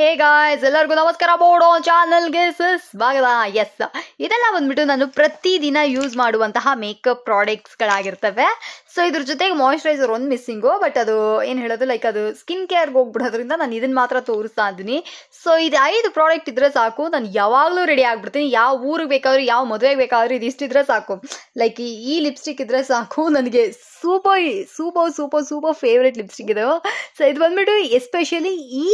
hey guys ಎಲ್ಲರಿಗೂ ನಮಸ್ಕಾರ ಬೋಡೋ ಚಾನಲ್ಗೆ ಸ್ವಾಗತ ಎಸ್ ಇದೆಲ್ಲ ಬಂದ್ಬಿಟ್ಟು ನಾನು ಪ್ರತಿದಿನ ಯೂಸ್ ಮಾಡುವಂತಹ ಮೇಕಪ್ ಪ್ರಾಡಕ್ಟ್ಸ್ ಗಳಾಗಿರ್ತವೆ ಸೊ ಇದ್ರ ಜೊತೆಗೆ ಮಾಯಶ್ಚರೈಸರ್ ಒಂದು ಮಿಸ್ಸಿಂಗು ಬಟ್ ಅದು ಏನು ಹೇಳೋದು ಲೈಕ್ ಅದು ಸ್ಕಿನ್ ಕೇರ್ಗೆ ಹೋಗ್ಬಿಡೋದ್ರಿಂದ ನಾನು ಇದನ್ನ ಮಾತ್ರ ತೋರಿಸ್ತಾ ಇದ್ದೀನಿ ಸೊ ಇದು ಐದು ಪ್ರಾಡಕ್ಟ್ ಇದ್ರೆ ಸಾಕು ನಾನು ಯಾವಾಗಲೂ ರೆಡಿ ಆಗ್ಬಿಡ್ತೀನಿ ಯಾವ ಊರಿಗೆ ಬೇಕಾದ್ರೂ ಯಾವ ಮದುವೆಗೆ ಬೇಕಾದ್ರೂ ಇದಿಷ್ಟಿದ್ರೆ ಸಾಕು ಲೈಕ್ ಈ ಲಿಪ್ಸ್ಟಿಕ್ ಇದ್ರೆ ಸಾಕು ನನಗೆ super super super super favourite lipstick ಇದು ಸೊ ಇದು ಬಂದ್ಬಿಟ್ಟು ಎಸ್ಪೆಷಲಿ ಈ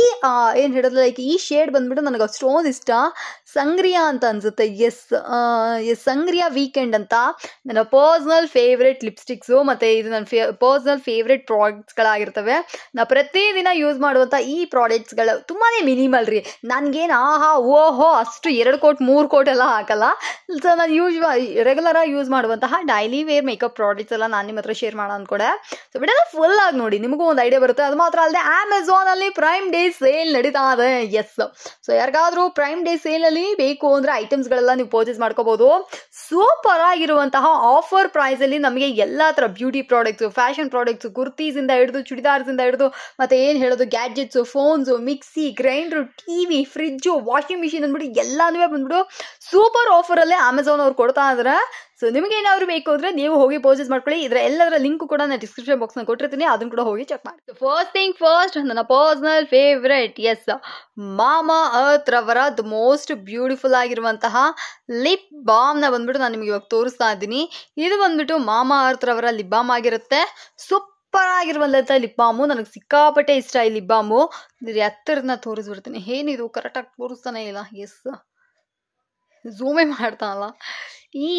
ಏನು ಹೇಳೋದು ಲೈಕ್ ಈ ಶೇಡ್ ಬಂದ್ಬಿಟ್ಟು ನನಗೆ ಅಷ್ಟೊಂದು ಇಷ್ಟ ಸಂಗ್ರಿಯಾ ಅಂತ ಅನ್ಸುತ್ತೆ ಎಸ್ ಎಸ್ ಸಂಗ್ರಿಯಾ ವೀಕೆಂಡ್ ಅಂತ ನನ್ನ ಪರ್ಸ್ನಲ್ ಫೇವ್ರೆಟ್ ಲಿಪ್ಸ್ಟಿಕ್ಸು ಮತ್ತು ಇದು ನನ್ನ ಫೇ ಪರ್ಸ್ನಲ್ ಫೇವ್ರೆಟ್ ಪ್ರಾಡಕ್ಟ್ಸ್ಗಳಾಗಿರ್ತವೆ ನಾನು ಪ್ರತಿದಿನ ಯೂಸ್ ಮಾಡುವಂಥ ಈ ಪ್ರಾಡಕ್ಟ್ಸ್ಗಳು ತುಂಬಾ ಮಿನಿಮಲ್ ರೀ ನನಗೇನು ಆಹಾ ಓಹೋ ಅಷ್ಟು ಎರಡು ಕೋಟ್ ಮೂರು ಕೋಟಿ ಎಲ್ಲ ಹಾಕಲ್ಲ ಸೊ ನಾನು ರೆಗ್ಯುಲರ್ ಆಗಿ ಯೂಸ್ ಮಾಡುವಂತಹ ಡೈಲಿ ವೇರ್ ಮೇಕಪ್ ಪ್ರಾಡಕ್ಟ್ಸ್ ಎಲ್ಲ ನಾನು ನಿಮ್ಮ ಹತ್ರ ಶೇರ್ ಮಾಡೋ ಕೂಡ ಸೊ ಬಿಡಲ್ಲ ಫುಲ್ ಆಗಿ ನೋಡಿ ನಿಮಗೂ ಒಂದು ಐಡಿಯಾ ಬರುತ್ತೆ ಅದು ಮಾತ್ರ ಅಲ್ಲದೆ ಅಮೆಝಾನಲ್ಲಿ ಪ್ರೈಮ್ ಡೇ ಸೇಲ್ ನಡೀತಾ ಅದ ಎಸ್ ಸೊ ಯಾರಿಗಾದ್ರೂ ಪ್ರೈಮ್ ಡೇ ಸೇಲ್ ಅಲ್ಲಿ ಬೇಕು ಅಂದ್ರೆ ಐಟಮ್ಸ್ ಗಳೆಲ್ಲ ನೀವು ಪರ್ಚೇಸ್ ಮಾಡ್ಕೋಬಹುದು ಸೂಪರ್ ಆಗಿರುವಂತಹ ಆಫರ್ ಪ್ರೈಸ್ ಅಲ್ಲಿ ನಮಗೆ ಎಲ್ಲಾ ತರ ಬ್ಯೂಟಿ ಪ್ರಾಡಕ್ಟ್ಸ್ ಫ್ಯಾಷನ್ ಪ್ರಾಡಕ್ಟ್ಸು ಕುರ್ತೀಸಿಂದ ಹಿಡಿದು ಇಂದ ಹಿಡಿದು ಮತ್ತೆ ಏನು ಹೇಳೋದು gadgets phones mixie grinder TV fridge fridge washing machine ಅಂದ್ಬಿಟ್ಟು ಎಲ್ಲಾನು ಬಂದ್ಬಿಟ್ಟು ಸೂಪರ್ ಆಫರ್ ಅಲ್ಲಿ ಅಮೆಝಾನ್ ಅವ್ರು ಕೊಡ್ತಾ ಅಂದ್ರೆ ಸೊ ನಿಮಗೆ ಏನಾದ್ರು ಬೇಕು ಅಂದ್ರೆ ನೀವು ಹೋಗಿ ಪರ್ಚೇಸ್ ಮಾಡ್ಕೊಳ್ಳಿ ಇದ್ರ ಎಲ್ಲದರ ಲಿಂಕ್ ಕೂಡ ನಾನು ಡಿಸ್ಕ್ರಿಪ್ಷನ್ ಬಾಕ್ಸ್ ನ ಕೊಟ್ಟಿರ್ತೀನಿ ಅದನ್ನ ಕೂಡ ಹೋಗಿ ಚೆಕ್ ಮಾಡಿ ಫಸ್ಟ್ ಥಿಂಗ್ ಫಸ್ಟ್ ನನ್ನ personal favourite is mama earth ರವರ ದ ಮೋಸ್ಟ್ ಬ್ಯೂಟಿಫುಲ್ ಆಗಿರುವಂತಹ ಲಿಪ್ ಬಾಮ್ ನ ಬಂದ್ಬಿಟ್ಟು ನಾನು ನಿಮ್ಗೆ ಇವಾಗ ತೋರಿಸ್ತಾ ಇದ್ದೀನಿ ಇದು ಬಂದ್ಬಿಟ್ಟು ಮಾಮಾ ಅರ್ತ್ ರವರ ಲಿಪ್ ಬಾಮ್ ಆಗಿರುತ್ತೆ ಸೂಪರ್ ಆಗಿರುವಂತಹ ಲಿಪ್ ಬಾಮು ನನಗೆ ಸಿಕ್ಕಾಪಟ್ಟೆ ಇಷ್ಟ ಈ ಲಿಪ್ ಬಾಮು ಹತ್ತಿರನ ತೋರಿಸ್ಬಿಡ್ತೀನಿ ಏನಿದು ಕರೆಕ್ಟಾಗಿ ತೋರಿಸ್ತಾನೆ ಇಲ್ಲ ಎಸ್ ಝೂಮೇ ಮಾಡ್ತಾನಲ್ಲ ಈ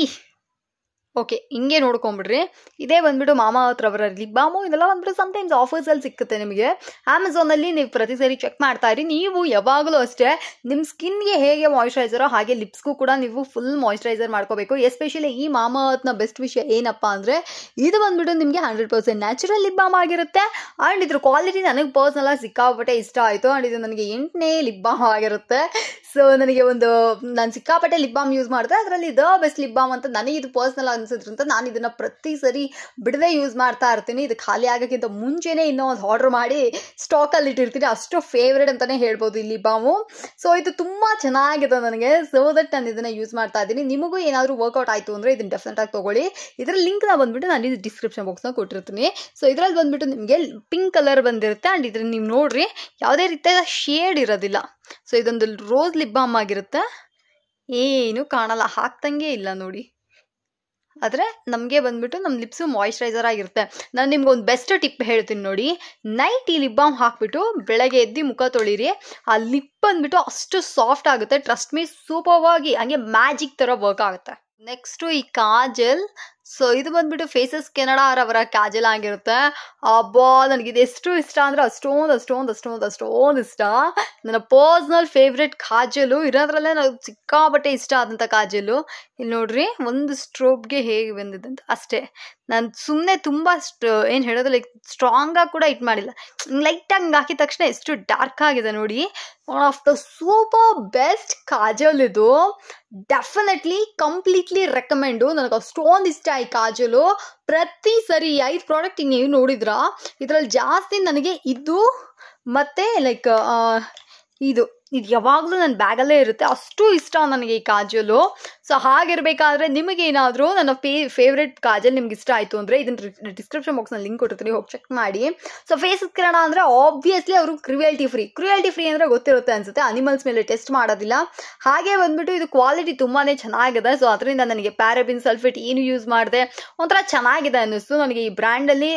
ಓಕೆ ಹಿಂಗೆ ನೋಡ್ಕೊಂಬಿಡ್ರಿ ಇದೇ ಬಂದ್ಬಿಟ್ಟು ಮಾಮಾ ಅವರ ಲಿಪ್ ಬಾಮು ಇದೆಲ್ಲ ಬಂದ್ಬಿಟ್ಟು ಸಮ್ಟೈಮ್ಸ್ ಆಫರ್ಸಲ್ಲಿ ಸಿಕ್ಕುತ್ತೆ ನಿಮಗೆ ಅಮೆಝಾನಲ್ಲಿ ನೀವು ಪ್ರತಿ ಸರಿ ಚೆಕ್ ಮಾಡ್ತಾ ಇರಿ ನೀವು ಯಾವಾಗಲೂ ಅಷ್ಟೇ ನಿಮ್ಮ ಸ್ಕಿನ್ಗೆ ಹೇಗೆ ಮಾಯಿಶ್ಚರೈಸರೋ ಹಾಗೆ ಲಿಪ್ಸ್ಗೂ ಕೂಡ ನೀವು ಫುಲ್ ಮಾಯಿಶ್ಚರೈಸರ್ ಮಾಡ್ಕೋಬೇಕು ಎಸ್ಪೆಷಲಿ ಈ ಮಾಮಾ ಹತ್ನ ಬೆಸ್ಟ್ ವಿಷಯ ಏನಪ್ಪ ಅಂದರೆ ಇದು ಬಂದ್ಬಿಟ್ಟು ನಿಮಗೆ hundred percent natural lip balm ಆಗಿರುತ್ತೆ ಆ್ಯಂಡ್ ಇದ್ರ ಕ್ವಾಲಿಟಿ ನನಗೆ ಪರ್ಸ್ನಲ್ಲಾಗಿ ಸಿಕ್ಕಾಪಟ್ಟೆ ಇಷ್ಟ ಆಯಿತು ಆ್ಯಂಡ್ ಇದು ನನಗೆ ಎಂಟನೇ ಲಿಪ್ ಬಾಮ್ ಆಗಿರುತ್ತೆ ಸೊ ನನಗೆ ಒಂದು ನಾನು ಸಿಕ್ಕಾಪಟ್ಟೆ ಲಿಪ್ ಬಾಮ್ ಯೂಸ್ ಮಾಡಿದೆ ಅದರಲ್ಲಿ ದ ಬೆಸ್ಟ್ ಲಿಪ್ ಬಾಮ್ ಅಂತ ನನಗೆ ಇದು ಪರ್ಸ್ನಲ್ ಅನಿಸಿದ್ರಂತ ನಾನು ಇದನ್ನು ಪ್ರತಿ ಸರಿ ಬಿಡದೆ ಯೂಸ್ ಮಾಡ್ತಾ ಇರ್ತೀನಿ ಇದು ಖಾಲಿ ಆಗೋಕ್ಕಿಂತ ಮುಂಚೆನೇ ಇನ್ನೂ ಒಂದು ಆರ್ಡ್ರ್ ಮಾಡಿ ಸ್ಟಾಕಲ್ಲಿ ಇಟ್ಟಿರ್ತೀನಿ ಅಷ್ಟು ಫೇವ್ರೇಟ್ ಅಂತಲೇ ಹೇಳ್ಬೋದು ಈ ಲಿಪ್ ಬಾಮು ಸೊ ಇದು ತುಂಬ ಚೆನ್ನಾಗಿದೆ ನನಗೆ ಸೊ ದಟ್ ನಾನು ಇದನ್ನು ಯೂಸ್ ಮಾಡ್ತಾ ಇದ್ದೀನಿ ನಿಮಗೂ ಏನಾದರೂ ವರ್ಕೌಟ್ ಆಯಿತು ಅಂದರೆ ಇದನ್ನು ಡೆಫಿನೆಟಾಗಿ ತೊಗೊಳ್ಳಿ ಇದರ ಲಿಂಕ್ನ ಬಂದುಬಿಟ್ಟು ನಾನು ಇದು ಡಿಸ್ಕ್ರಿಪ್ಷನ್ ಬಾಕ್ಸ್ನ ಕೊಟ್ಟಿರ್ತೀನಿ ಸೊ ಇದರಲ್ಲಿ ಬಂದುಬಿಟ್ಟು ನಿಮಗೆ ಪಿಂಕ್ ಕಲರ್ ಬಂದಿರುತ್ತೆ ಆ್ಯಂಡ್ ಇದನ್ನು ನೀವು ನೋಡ್ರಿ ಯಾವುದೇ ರೀತಿಯ ಶೇಡ್ ಇರೋದಿಲ್ಲ ಸೊ ಇದೊಂದು ರೋಸ್ ಲಿಪ್ ಬಾಮ್ ಆಗಿರುತ್ತೆ ಏನು ಕಾಣಲ್ಲ ಹಾಕ್ದಂಗೆ ಇಲ್ಲ ನೋಡಿ ಆದರೆ ನಮಗೆ ಬಂದ್ಬಿಟ್ಟು ನಮ್ಮ ಲಿಪ್ಸು ಮಾಯಿಶ್ಚರೈಸರ್ ಆಗಿರುತ್ತೆ ನಾನು ನಿಮ್ಗೆ ಒಂದು ಬೆಸ್ಟ್ ಟಿಪ್ ಹೇಳ್ತೀನಿ ನೋಡಿ ನೈಟ್ ಈ ಲಿಪ್ ಬಾಮ್ ಹಾಕ್ಬಿಟ್ಟು ಬೆಳಗ್ಗೆ ಎದ್ದು ಮುಖ ತೊಳಿರಿ ಆ ಲಿಪ್ ಬಂದ್ಬಿಟ್ಟು ಅಷ್ಟು ಸಾಫ್ಟ್ ಆಗುತ್ತೆ ಟ್ರಸ್ಟ್ ಮೀ ಸೂಪರ್ವಾಗಿ ಹಂಗೆ ಮ್ಯಾಜಿಕ್ ಥರ ವರ್ಕ್ ಆಗುತ್ತೆ ನೆಕ್ಸ್ಟು ಈ ಕಾಜಲ್ ಸೊ ಇದು ಬಂದ್ಬಿಟ್ಟು ಫೇಸಸ್ ಕೆನಡಾ ಅವರ ಕಾಜಲ್ ಆಗಿರುತ್ತೆ ಅಬ್ಬಾ ನನಗೆ ಇದು ಎಷ್ಟು ಇಷ್ಟ ಅಂದ್ರೆ ಅಷ್ಟೊಂದು ಅಷ್ಟೊಂದು ಅಷ್ಟೊಂದು ಅಷ್ಟೊಂದು ಇಷ್ಟ ನನ್ನ ಪರ್ಸ್ನಲ್ ಫೇವ್ರೆಟ್ ಕಾಜಲು ಇರೋದ್ರಲ್ಲೇ ನನಗೆ ಸಿಕ್ಕಾಪಟ್ಟೆ ಇಷ್ಟ ಆದಂಥ ಕಾಜಲು ಇಲ್ಲಿ ನೋಡ್ರಿ ಒಂದು ಸ್ಟ್ರೋಬ್ಗೆ ಹೇಗೆ ಬಂದಿದೆ ಅಂತ ಅಷ್ಟೇ ನಾನು ಸುಮ್ಮನೆ ತುಂಬ ಏನು ಹೇಳೋದು ಲೈಕ್ ಆಗಿ ಕೂಡ ಇಟ್ ಮಾಡಿಲ್ಲ ಲೈಟಾಗಿ ಹಂಗೆ ಹಾಕಿದ ತಕ್ಷಣ ಎಷ್ಟು ಡಾರ್ಕ್ ಆಗಿದೆ ನೋಡಿ one of the super best kajal ಇದು ಡೆಫಿನೆಟ್ಲಿ ಕಂಪ್ಲೀಟ್ಲಿ ರೆಕಮೆಂಡು ನನಗೆ ಅಷ್ಟೊಂದು ಇಷ್ಟ ಈ ಕಾಜಲು ಪ್ರತಿ ಸರಿ ಐದು ಪ್ರಾಡಕ್ಟ್ ನೀವು ನೋಡಿದ್ರಾ ಇದ್ರಲ್ಲಿ ಜಾಸ್ತಿ ನನಗೆ ಇದು ಮತ್ತೆ ಲೈಕ್ ಇದು ಇದು ಯಾವಾಗಲೂ ನನ್ನ ಬ್ಯಾಗಲ್ಲೇ ಇರುತ್ತೆ ಅಷ್ಟು ಇಷ್ಟ ನನಗೆ ಈ ಕಾಜಲು ಸೊ ಹಾಗಿರಬೇಕಾದ್ರೆ ನಿಮಗೇನಾದರೂ ನನ್ನ ಫೇ ಫೇವ್ರೇಟ್ ಕಾಜಲ್ ನಿಮ್ಗೆ ಇಷ್ಟ ಆಯಿತು ಅಂದರೆ ಇದನ್ನು ಡಿಸ್ಕ್ರಿಪ್ಷನ್ ಬಾಕ್ಸ್ನಲ್ಲಿ ಲಿಂಕ್ ಕೊಟ್ಟಿರ್ತೀನಿ ಹೋಗಿ ಚೆಕ್ ಮಾಡಿ ಸೊ ಫೇಸಸ್ ಕಿರಣ ಅಂದರೆ ಆಬ್ವಿಯಸ್ಲಿ ಅವರು ಕ್ರಿಯಲ್ಟಿ ಫ್ರೀ ಕ್ರಿಯಾಲಿಟಿ ಫ್ರೀ ಅಂದರೆ ಗೊತ್ತಿರುತ್ತೆ ಅನಿಸುತ್ತೆ ಅನಿಮಲ್ಸ್ ಮೇಲೆ ಟೆಸ್ಟ್ ಮಾಡೋದಿಲ್ಲ ಹಾಗೆ ಬಂದ್ಬಿಟ್ಟು ಇದು ಕ್ವಾಲಿಟಿ ತುಂಬಾ ಚೆನ್ನಾಗಿದೆ ಸೊ ಅದರಿಂದ ನನಗೆ ಪ್ಯಾರಾಬಿನ್ ಸಲ್ಫೇಟ್ ಏನು ಯೂಸ್ ಮಾಡಿದೆ ಒಂಥರ ಚೆನ್ನಾಗಿದೆ ಅನ್ನಿಸ್ತು ನನಗೆ ಈ ಬ್ರ್ಯಾಂಡಲ್ಲಿ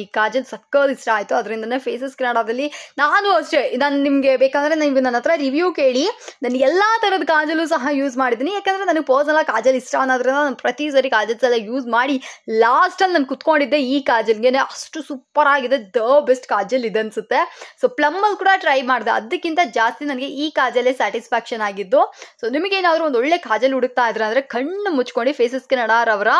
ಈ ಕಾಜಲ್ ಸಕ್ಕರ್ ಇಷ್ಟ ಆಯಿತು ಅದರಿಂದನೇ ಫೇಸಸ್ ಕಿರಣದಲ್ಲಿ ನಾನು ಅಷ್ಟೇ ನಾನು ನಿಮಗೆ ಬೇಕಂದ್ರೆ ನೀವು ನನ್ನ ಹತ್ರ ರಿವ್ಯೂ ಕೇಳಿ ನಾನು ಎಲ್ಲ ಥರದ ಕಾಜಲು ಸಹ ಯೂಸ್ ಮಾಡಿದ್ದೀನಿ ಯಾಕಂದ್ರೆ ನನಗೆ ಪರ್ಸನಲ್ ಕಾಜಲ್ ಇಷ್ಟ ಅನ್ನೋದ್ರಿಂದ ನಾನು ಪ್ರತಿ ಸರಿ ಕಾಜಲ್ಸ್ ಎಲ್ಲ ಯೂಸ್ ಮಾಡಿ ಲಾಸ್ಟಲ್ಲಿ ನಾನು ಕುತ್ಕೊಂಡಿದ್ದೆ ಈ ಕಾಜಲ್ಗೆ ಅಷ್ಟು ಸೂಪರ್ ಆಗಿದೆ ದ ಬೆಸ್ಟ್ ಕಾಜಲ್ ಇದೆ ಅನ್ಸುತ್ತೆ ಸೊ ಅಲ್ಲಿ ಕೂಡ ಟ್ರೈ ಮಾಡಿದೆ ಅದಕ್ಕಿಂತ ಜಾಸ್ತಿ ನನಗೆ ಈ ಕಾಜಲ್ಲೇ ಸ್ಯಾಟಿಸ್ಫ್ಯಾಕ್ಷನ್ ಆಗಿದ್ದು ಸೊ ನಿಮಗೇನಾದರೂ ಒಂದು ಒಳ್ಳೆ ಕಾಜಲ್ ಹುಡುಕ್ತಾ ಇದ್ರೆ ಅಂದ್ರೆ ಕಣ್ಣು ಮುಚ್ಕೊಂಡು ಫೇಸಸ್ ನಡಾರ್ ಅವರ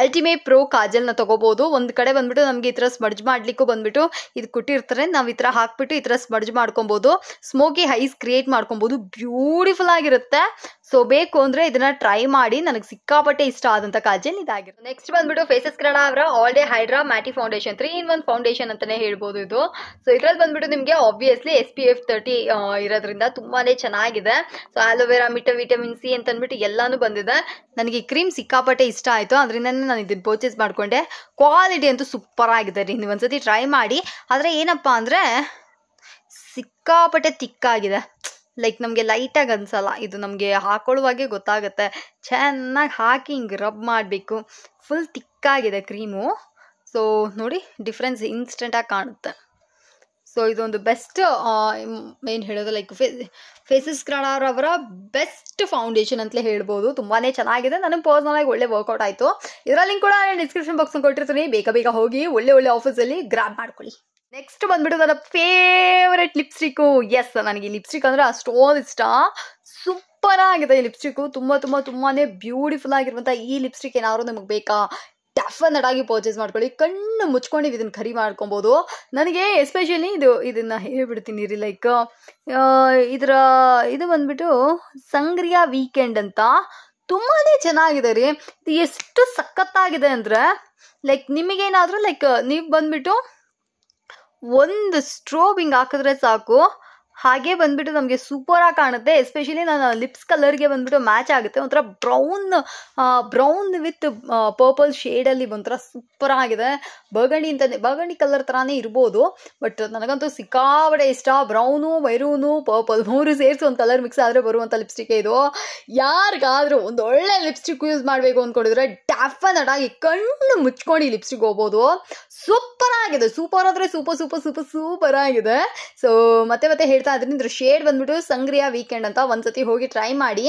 ಅಲ್ಟಿಮೇಟ್ ಪ್ರೋ ಕಾಜಲ್ನ ತಗೋಬಹುದು ಒಂದು ಕಡೆ ಬಂದ್ಬಿಟ್ಟು ನಮಗೆ ಈ ಥರ ಸ್ಮಡ್ಜ್ ಮಾಡ್ಲಿಕ್ಕೂ ಬಂದ್ಬಿಟ್ಟು ಇದು ಕುಟ್ಟಿರ್ತಾರೆ ನಾವು ಈ ಥರ ಹಾಕ್ಬಿಟ್ಟು ಈ ಥರ ಸ್ಮಡ್ಜ್ ಮಾಡ್ಕೊಬೋದು ಸ್ಮೋಕಿ ಹೈಸ್ ಕ್ರಿಯೇಟ್ ಕ್ರಿಯೇಟ್ ಮಾಡ್ಕೊಬೋದು ಬ್ಯೂಟಿಫುಲ್ ಆಗಿರುತ್ತೆ ಸೊ ಬೇಕು ಅಂದ್ರೆ ಇದನ್ನ ಟ್ರೈ ಮಾಡಿ ನನಗೆ ಸಿಕ್ಕಾಪಟ್ಟೆ ಇಷ್ಟ ಆದಂತ ಕಾಜಲ್ ಇದಾಗಿರುತ್ತೆ ನೆಕ್ಸ್ಟ್ ಬಂದ್ಬಿಟ್ಟು ಫೇಸಸ್ ಕನ್ನಡ ಅವರ all day hydra matte foundation three in one foundation ಅಂತಾನೆ ಹೇಳ್ಬೋದು ಇದು ಸೊ ಇದ್ರಲ್ಲಿ ಬಂದ್ಬಿಟ್ಟು ನಿಮಗೆ obviously S P F thirty ಇರೋದ್ರಿಂದ ತುಂಬಾನೇ ಚೆನ್ನಾಗಿದೆ ಸೊ ಆಲೋವೆರಾ ಮಿಟ ವಿಟಮಿನ್ ಸಿ ಅಂತ ಅಂದ್ಬಿಟ್ಟು ಎಲ್ಲಾನು ಬಂದಿದೆ ನನಗೆ ಈ ಕ್ರೀಮ್ ಸಿಕ್ಕಾಪಟ್ಟೆ ಇಷ್ಟ ಆಯ್ತು ಅದರಿಂದನೇ ನಾನು ಇದನ್ನ ಪರ್ಚೇಸ್ ಮಾಡ್ಕೊಂಡೆ ಕ್ವಾಲಿಟಿ ಅಂತೂ ಸೂಪರ್ ಆಗಿದೆ ರೀ ನೀವು ಒಂದ್ಸತಿ ಟ್ರೈ ಮಾಡಿ ಆದ್ರೆ ಏನಪ್ಪಾ ಅಂದ್ರೆ ಸಿಕ್ಕಾಪಟ್ಟೆ ತಿಕ್ಕಾಗಿದೆ ಲೈಕ್ ನಮಗೆ ಲೈಟಾಗಿ ಅನ್ಸಲ್ಲ ಇದು ನಮಗೆ ಹಾಕೊಳ್ಳುವಾಗೆ ಗೊತ್ತಾಗುತ್ತೆ ಚೆನ್ನಾಗಿ ಹಾಕಿ ಹಿಂಗೆ ರಬ್ ಮಾಡಬೇಕು ಫುಲ್ ತಿಕ್ಕಾಗಿದೆ ಕ್ರೀಮು ಸೊ ನೋಡಿ ಡಿಫ್ರೆನ್ಸ್ ಇನ್ಸ್ಟೆಂಟಾಗಿ ಕಾಣುತ್ತೆ ಸೊ ಇದೊಂದು ಬೆಸ್ಟ್ ಏನು ಹೇಳೋದು ಲೈಕ್ ಫೇ ಫೇಸಸ್ ಅವರ ಬೆಸ್ಟ್ ಫೌಂಡೇಶನ್ ಅಂತಲೇ ಹೇಳ್ಬೋದು ತುಂಬಾ ಚೆನ್ನಾಗಿದೆ ನನಗೆ ಪರ್ಸ್ನಲಾಗಿ ಒಳ್ಳೆ ವರ್ಕೌಟ್ ಆಯಿತು ಇದರ ಲಿಂಕ್ ಕೂಡ ಡಿಸ್ಕ್ರಿಪ್ಷನ್ ಬಾಕ್ಸ್ ಕೊಟ್ಟಿರ್ತೀನಿ ಬೇಗ ಬೇಗ ಹೋಗಿ ಒಳ್ಳೆ ಒಳ್ಳೆ ಆಫೀಸಲ್ಲಿ ಗ್ರ್ಯಾಬ್ ಮಾಡ್ಕೊಳ್ಳಿ ನೆಕ್ಸ್ಟ್ ಬಂದ್ಬಿಟ್ಟು ನನ್ನ ಫೇವ್ರೆಟ್ ಲಿಪ್ಸ್ಟಿಕ್ಕು ಎಸ್ ನನಗೆ ಲಿಪ್ಸ್ಟಿಕ್ ಅಂದರೆ ಅಷ್ಟೊಂದು ಇಷ್ಟ ಸೂಪರ್ ಆಗಿದೆ ಈ ಲಿಪ್ಸ್ಟಿಕ್ಕು ತುಂಬ ತುಂಬ ತುಂಬಾ ಬ್ಯೂಟಿಫುಲ್ ಆಗಿರುವಂಥ ಈ ಲಿಪ್ಸ್ಟಿಕ್ ಏನಾದರೂ ನಿಮಗೆ ಬೇಕಾ ಟಫ್ ಆಗಿ ಪರ್ಚೇಸ್ ಮಾಡ್ಕೊಳ್ಳಿ ಕಣ್ಣು ಮುಚ್ಕೊಂಡು ಇದನ್ನು ಖರೀ ಮಾಡ್ಕೊಬೋದು ನನಗೆ ಎಸ್ಪೆಷಲಿ ಇದು ಇದನ್ನು ಹೇಳ್ಬಿಡ್ತೀನಿ ರೀ ಲೈಕ್ ಇದರ ಇದು ಬಂದ್ಬಿಟ್ಟು ಸಂಗ್ರಿಯಾ ವೀಕೆಂಡ್ ಅಂತ ತುಂಬಾ ಚೆನ್ನಾಗಿದೆ ರೀ ಎಷ್ಟು ಸಖತ್ತಾಗಿದೆ ಅಂದರೆ ಲೈಕ್ ನಿಮಗೇನಾದರೂ ಲೈಕ್ ನೀವು ಬಂದ್ಬಿಟ್ಟು ಒಂದು ಸ್ಟ್ರೋಬಿಂಗ್ ಹಾಕಿದ್ರೆ ಸಾಕು ಹಾಗೆ ಬಂದ್ಬಿಟ್ಟು ನಮಗೆ ಸೂಪರ್ ಆಗಿ ಕಾಣುತ್ತೆ ಎಸ್ಪೆಷಲಿ ನಾನು ಲಿಪ್ಸ್ ಕಲರ್ಗೆ ಬಂದ್ಬಿಟ್ಟು ಮ್ಯಾಚ್ ಆಗುತ್ತೆ ಒಂಥರ ಬ್ರೌನ್ ಬ್ರೌನ್ ವಿತ್ ಪರ್ಪಲ್ ಶೇಡಲ್ಲಿ ಒಂಥರ ಸೂಪರ್ ಆಗಿದೆ ಬಗಣಿ ಅಂತಲೇ ಬಗಣಿ ಕಲರ್ ಥರನೇ ಇರ್ಬೋದು ಬಟ್ ನನಗಂತೂ ಸಿಕ್ಕಾಬಡೆ ಇಷ್ಟ ಬ್ರೌನು ಮೈರೂನು ಪರ್ಪಲ್ ಮೂರು ಸೇರಿಸಿ ಒಂದು ಕಲರ್ ಮಿಕ್ಸ್ ಆದರೆ ಬರುವಂಥ ಲಿಪ್ಸ್ಟಿಕ್ ಇದು ಯಾರಿಗಾದರೂ ಒಂದು ಒಳ್ಳೆ ಲಿಪ್ಸ್ಟಿಕ್ ಯೂಸ್ ಮಾಡಬೇಕು ಅಂದ್ಕೊಂಡಿದ್ರೆ ಡ್ಯಾಫನ್ ಆಗಿ ಕಣ್ಣು ಮುಚ್ಕೊಂಡು ಈ ಲಿಪ್ಸ್ಟಿಕ್ ಹೋಗ್ಬೋದು ಸೂಪರ್ ಆಗಿದೆ ಸೂಪರ್ ಆದರೆ ಸೂಪರ್ ಸೂಪರ್ ಸೂಪರ್ ಸೂಪರ್ ಆಗಿದೆ ಸೊ ಮತ್ತೆ ಮತ್ತೆ ಹೇಳ್ತಾ ಅದರಿಂದ ಶೇಡ್ ಬಂದ್ಬಿಟ್ಟು ಸಂಗ್ರಿಯಾ ವೀಕೆಂಡ್ ಅಂತ ಒಂದ್ಸತಿ ಹೋಗಿ ಟ್ರೈ ಮಾಡಿ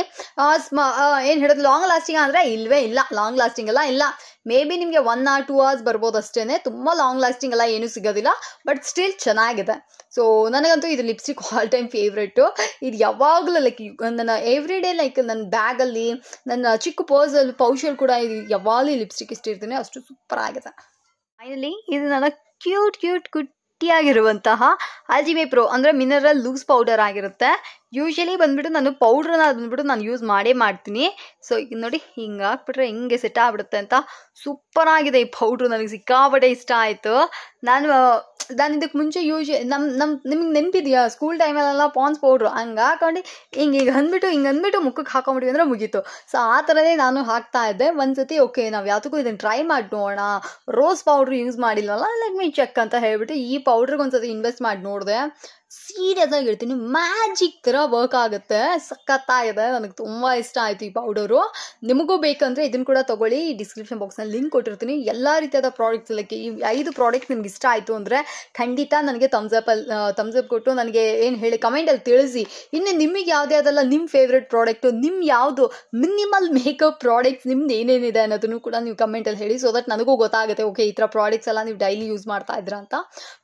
ಏನು ಹೇಳೋದು ಲಾಂಗ್ ಲಾಸ್ಟಿಂಗ್ ಅಂದರೆ ಇಲ್ವೇ ಇಲ್ಲ ಲಾಂಗ್ ಲಾಸ್ಟಿಂಗ್ ಎಲ್ಲ ಇಲ್ಲ ಮೇ ಬಿ ನಿಮಗೆ ಒನ್ ಆರ್ ಟೂ ಅವರ್ಸ್ ಬರ್ಬೋದು ಅಷ್ಟೇ ತುಂಬ ಲಾಂಗ್ ಲಾಸ್ಟಿಂಗ್ ಎಲ್ಲ ಏನೂ ಸಿಗೋದಿಲ್ಲ ಬಟ್ ಸ್ಟಿಲ್ ಚೆನ್ನಾಗಿದೆ ಸೊ ನನಗಂತೂ ಇದು ಲಿಪ್ಸ್ಟಿಕ್ ಆಲ್ ಟೈಮ್ ಫೇವ್ರೇಟು ಇದು ಯಾವಾಗಲೂ ಲೈಕ್ ನನ್ನ ಎವ್ರಿ ಡೇ ಲೈಕ್ ನನ್ನ ಬ್ಯಾಗಲ್ಲಿ ನನ್ನ ಚಿಕ್ಕ ಪರ್ಸಲ್ಲಿ ಪೌಷಲ್ಲಿ ಕೂಡ ಇದು ಯಾವಾಗಲೂ ಲಿಪ್ಸ್ಟಿಕ್ ಇಷ್ಟಿರ್ತೀನಿ ಅಷ್ಟು ಸೂಪರ್ ಆಗಿದೆ ಫೈನಲಿ ಇದು ನನ್ನ ಕ್ಯೂಟ್ ಕ್ಯೂಟ್ ಗುಡ್ ಗಟ್ಟಿಯಾಗಿರುವಂತಹ ಆಲ್ಜಿಮೆ ಪ್ರೋ ಅಂದ್ರೆ ಮಿನರಲ್ ಲೂಸ್ ಪೌಡರ್ ಆಗಿರುತ್ತೆ ಯೂಶಲಿ ಬಂದ್ಬಿಟ್ಟು ನಾನು ಪೌಡ್ರನ್ನ ಬಂದ್ಬಿಟ್ಟು ನಾನು ಯೂಸ್ ಮಾಡೇ ಮಾಡ್ತೀನಿ ಸೊ ಈಗ ನೋಡಿ ಹಿಂಗೆ ಹಾಕ್ಬಿಟ್ರೆ ಹಿಂಗೆ ಸೆಟ್ ಆಗ್ಬಿಡುತ್ತೆ ಅಂತ ಸೂಪರ್ ಆಗಿದೆ ಈ ಪೌಡ್ರು ನನಗೆ ಸಿಕ್ಕಾಪಟ್ಟೆ ಇಷ್ಟ ಆಯಿತು ನಾನು ನಾನು ಇದಕ್ಕೆ ಮುಂಚೆ ಯೂಸ್ ನಮ್ಮ ನಮ್ಮ ನಿಮ್ಗೆ ನೆನಪಿದೆಯಾ ಸ್ಕೂಲ್ ಟೈಮಲ್ಲೆಲ್ಲ ಪಾನ್ಸ್ ಪೌಡ್ರು ಹಂಗೆ ಹಾಕೊಂಡು ಹಿಂಗೆ ಈಗ ಅಂದ್ಬಿಟ್ಟು ಹಿಂಗೆ ಅಂದ್ಬಿಟ್ಟು ಮುಖಕ್ಕೆ ಹಾಕೊಂಡ್ಬಿಟ್ವಿ ಅಂದರೆ ಮುಗೀತು ಸೊ ಆ ಥರನೇ ನಾನು ಹಾಕ್ತಾ ಇದ್ದೆ ಒಂದ್ಸತಿ ಓಕೆ ನಾವು ಯಾವ್ದಕ್ಕೂ ಇದನ್ನು ಟ್ರೈ ಮಾಡಿ ನೋಡೋಣ ರೋಸ್ ಪೌಡ್ರು ಯೂಸ್ ಮಾಡಿಲ್ಲಲ್ಲ ಲೆಟ್ ಮೀ ಚೆಕ್ ಅಂತ ಹೇಳಿಬಿಟ್ಟು ಈ ಪೌಡ್ರಿಗೆ ಒಂದ್ಸತಿ ಇನ್ವೆಸ್ಟ್ ಮಾಡಿ ನೋಡಿದೆ ಸೀರಿಯಸ್ ಆಗಿ ಹೇಳ್ತೀನಿ ಮ್ಯಾಜಿಕ್ ಥರ ವರ್ಕ್ ಆಗುತ್ತೆ ಸಖತ್ತಾಗಿದೆ ನನಗೆ ತುಂಬ ಇಷ್ಟ ಆಯಿತು ಈ ಪೌಡರು ನಿಮಗೂ ಬೇಕಂದ್ರೆ ಇದನ್ನು ಕೂಡ ತೊಗೊಳ್ಳಿ ಡಿಸ್ಕ್ರಿಪ್ಷನ್ ಬಾಕ್ಸ್ನಲ್ಲಿ ಲಿಂಕ್ ಕೊಟ್ಟಿರ್ತೀನಿ ಎಲ್ಲ ರೀತಿಯಾದ ಪ್ರಾಡಕ್ಟ್ಸ್ ಲೈಕ್ ಈ ಐದು ಪ್ರಾಡಕ್ಟ್ ನಿಮ್ಗೆ ಇಷ್ಟ ಆಯಿತು ಅಂದರೆ ಖಂಡಿತ ನನಗೆ ಅಲ್ಲಿ ತಮ್ಸಪ್ ಕೊಟ್ಟು ನನಗೆ ಏನು ಹೇಳಿ ಕಮೆಂಟಲ್ಲಿ ತಿಳಿಸಿ ಇನ್ನು ನಿಮಗೆ ಯಾವುದೇ ಅದೆಲ್ಲ ನಿಮ್ಮ ಫೇವ್ರೆಟ್ ಪ್ರಾಡಕ್ಟು ನಿಮ್ಮ ಯಾವುದು ಮಿನಿಮಲ್ ಮೇಕಪ್ ಪ್ರಾಡಕ್ಟ್ಸ್ ನಿಮ್ದು ಏನೇನಿದೆ ಅನ್ನೋದನ್ನು ಕೂಡ ನೀವು ಕಮೆಂಟಲ್ಲಿ ಹೇಳಿ ಸೊ ದಟ್ ನನಗೂ ಗೊತ್ತಾಗುತ್ತೆ ಓಕೆ ಈ ಥರ ಪ್ರಾಡಕ್ಟ್ಸ್ ಎಲ್ಲ ನೀವು ಡೈಲಿ ಯೂಸ್ ಮಾಡ್ತಾ ಇದ್ರ ಅಂತ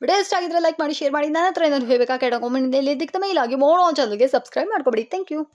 ವಿಡಿಯೋ ಇಷ್ಟ ಆಗಿದ್ರೆ ಲೈಕ್ ಮಾಡಿ ಶೇರ್ ಮಾಡಿ ನನ್ನ ಹತ್ರ ಏನಾದ್ರು ಹೇಳಬೇಕಾ ಕೆಳಗೆ ಕಮೆಂಟ್ ಇಲ್ಲಿ ದಿಕ್ತ ಮೇಲೆ ಆಗಿ ಮೋಡ ಚಾನಲ್ಗೆ ಸಬ್ಸ್ಕ್ರೈಬ್ ಮಾಡ್ಕೊಬಿಡಿ ಥ್ಯಾಂಕ್ ಯು